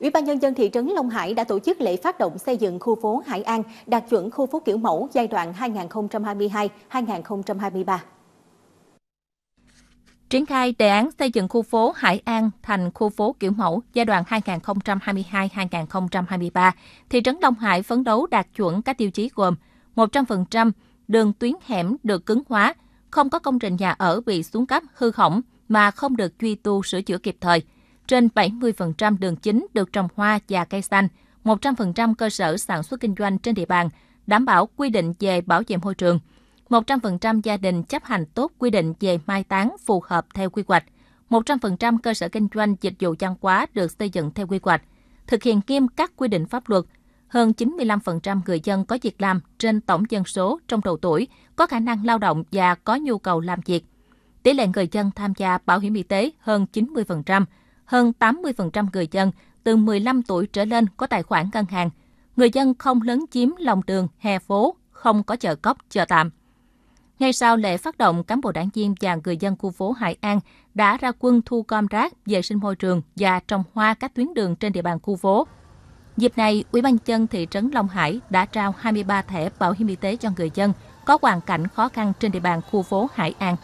Ủy ban nhân dân thị trấn Long Hải đã tổ chức lễ phát động xây dựng khu phố Hải An đạt chuẩn khu phố kiểu mẫu giai đoạn 2022-2023. Triển khai đề án xây dựng khu phố Hải An thành khu phố kiểu mẫu giai đoạn 2022-2023, thị trấn Long Hải phấn đấu đạt chuẩn các tiêu chí gồm 100% đường tuyến hẻm được cứng hóa, không có công trình nhà ở bị xuống cấp hư hỏng mà không được duy tu sửa chữa kịp thời – trên 70% đường chính được trồng hoa và cây xanh, 100% cơ sở sản xuất kinh doanh trên địa bàn đảm bảo quy định về bảo vệ môi trường. 100% gia đình chấp hành tốt quy định về mai táng phù hợp theo quy hoạch. 100% cơ sở kinh doanh dịch vụ văn hóa được xây dựng theo quy hoạch, thực hiện nghiêm các quy định pháp luật. Hơn 95% người dân có việc làm trên tổng dân số trong độ tuổi có khả năng lao động và có nhu cầu làm việc. Tỷ lệ người dân tham gia bảo hiểm y tế hơn 90%, hơn 80% người dân từ 15 tuổi trở lên có tài khoản ngân hàng. Người dân không lớn chiếm lòng đường, hè phố, không có chợ cốc, chợ tạm. Ngay sau lễ phát động, cán bộ đảng viên và người dân khu phố Hải An đã ra quân thu gom rác, vệ sinh môi trường và trồng hoa các tuyến đường trên địa bàn khu phố. Dịp này, Ủy ban dân thị trấn Long Hải đã trao 23 thẻ bảo hiểm y tế cho người dân có hoàn cảnh khó khăn trên địa bàn khu phố Hải An.